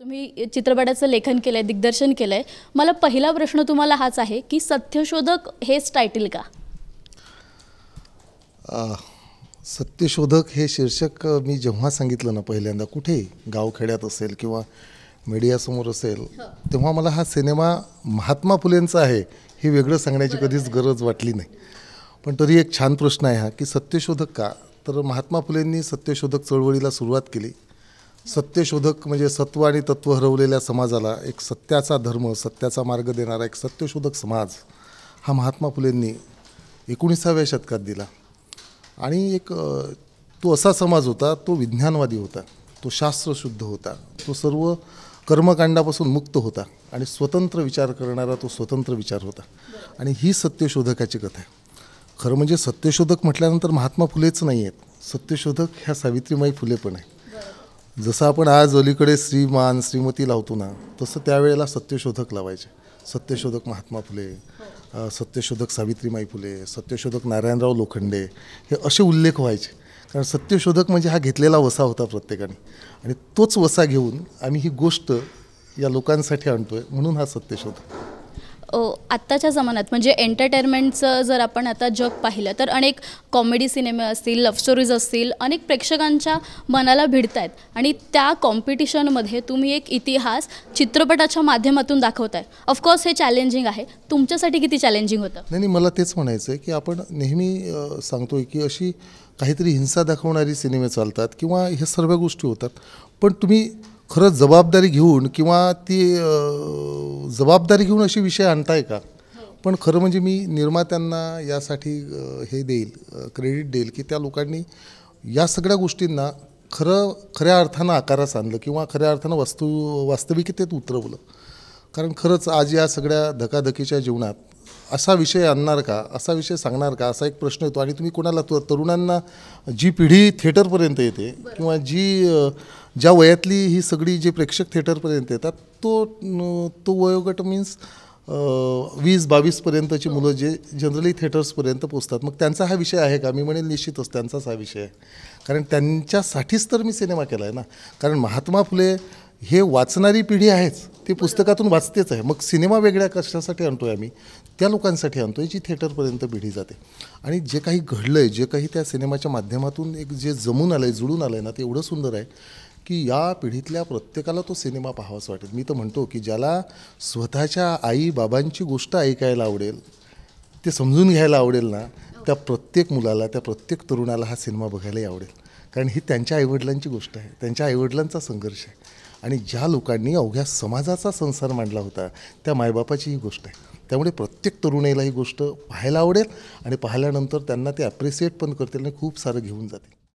तुम्ही चित्रपटाचं लेखन केलं आहे दिग्दर्शन केलं आहे मला पहिला प्रश्न तुम्हाला हाच आहे की सत्यशोधक हेच टायटल का सत्यशोधक हे शीर्षक मी जेव्हा सांगितलं ना पहिल्यांदा कुठे गावखेड्यात असेल किंवा मीडियासमोर असेल हो. तेव्हा मला हा सिनेमा महात्मा फुलेंचा आहे हे वेगळं सांगण्याची कधीच गरज वाटली नाही पण तरी एक छान प्रश्न आहे हा की सत्यशोधक का तर महात्मा फुलेंनी सत्यशोधक चळवळीला सुरुवात केली सत्यशोधक म्हणजे सत्व आणि तत्व हरवलेल्या समाजाला एक सत्याचा धर्म सत्याचा मार्ग देणारा एक सत्यशोधक समाज हा महात्मा फुलेंनी एकोणीसाव्या शतकात दिला आणि एक तो असा समाज होता तो विज्ञानवादी होता तो शास्त्रशुद्ध होता तो सर्व कर्मकांडापासून मुक्त होता आणि स्वतंत्र विचार करणारा तो स्वतंत्र विचार होता आणि ही सत्यशोधकाची कथा आहे खरं म्हणजे सत्यशोधक म्हटल्यानंतर महात्मा फुलेच नाही आहेत सत्यशोधक ह्या सावित्रीमाई फुले पण आहे जसं आपण आज अलीकडे श्रीमान श्रीमती लावतो ना तसं त्यावेळेला सत्यशोधक लावायचे सत्यशोधक महात्मा फुले सत्यशोधक सावित्रीमाई फुले सत्यशोधक नारायणराव लोखंडे हे असे उल्लेख व्हायचे कारण सत्यशोधक म्हणजे हा घेतलेला वसा होता प्रत्येकाने आणि तोच वसा घेऊन आम्ही ही गोष्ट या लोकांसाठी आणतो आहे म्हणून हा सत्यशोधक आत्ताच्या जमान्यात म्हणजे एंटरटेनमेंटचं जर आपण आता जग पाहिलं तर अनेक कॉमेडी सिनेमे असतील लव्ह स्टोरीज असतील अनेक प्रेक्षकांच्या मनाला भिडत आहेत आणि त्या कॉम्पिटिशनमध्ये तुम्ही एक इतिहास चित्रपटाच्या माध्यमातून दाखवताय ऑफकोर्स हे चॅलेंजिंग आहे तुमच्यासाठी किती चॅलेंजिंग होतं नाही नाही मला तेच म्हणायचं आहे की आपण नेहमी सांगतोय की अशी काहीतरी हिंसा दाखवणारी सिनेमे चालतात किंवा ह्या सर्व गोष्टी होतात पण तुम्ही खरंच जबाबदारी घेऊन किंवा ती जबाबदारी घेऊन असे विषय आणताय का पण खरं म्हणजे मी निर्मात्यांना यासाठी हे देईल क्रेडिट देईल की त्या लोकांनी या सगळ्या गोष्टींना खरं खऱ्या अर्थानं आकारास आणलं किंवा खऱ्या अर्थानं वास्तू वास्तविकतेत उतरवलं कारण खरंच आज या सगळ्या धकाधकीच्या जीवनात असा विषय आणणार का असा विषय सांगणार का असा एक प्रश्न येतो आणि तुम्ही कोणाला तरुणांना जी पिढी थिएटरपर्यंत येते किंवा जी ज्या वयातली ही सगळी जे प्रेक्षक थिएटरपर्यंत येतात तो तो वयोगट मीन्स वीस बावीसपर्यंतची हो. मुलं जे जनरली थिएटर्सपर्यंत पोचतात मग त्यांचा हा विषय आहे का मी म्हणेन निश्चितच त्यांचाच हा विषय आहे कारण त्यांच्यासाठीच तर मी सिनेमा केला आहे ना कारण महात्मा फुले हे वाचणारी पिढी आहेच ते पुस्तकातून वाचतेच आहे मग सिनेमा वेगळ्या कशासाठी आणतो आहे आम्ही त्या लोकांसाठी आणतो आहे जी थिएटरपर्यंत पिढी जाते आणि जे काही घडलं आहे जे काही त्या सिनेमाच्या माध्यमातून एक जे जमून आलं आहे जुळून आलं आहे ना ते एवढं सुंदर आहे की या पिढीतल्या प्रत्येकाला तो सिनेमा पाहावाच वाटेल मी तर म्हणतो की ज्याला स्वतःच्या आई बाबांची गोष्ट ऐकायला आवडेल ते समजून घ्यायला आवडेल ना त्या प्रत्येक मुलाला त्या प्रत्येक तरुणाला हा सिनेमा बघायलाही आवडेल कारण ही त्यांच्या आईवडिलांची गोष्ट आहे त्यांच्या आईवडिलांचा संघर्ष आहे आणि ज्या लोकांनी अवघ्या समाजाचा संसार मांडला होता त्या मायबापाची ही गोष्ट आहे त्यामुळे प्रत्येक तरुणाईला ही गोष्ट पाहायला आवडेल आणि पाहिल्यानंतर त्यांना ते ॲप्रिसिएट पण करतील आणि खूप सारं घेऊन जातील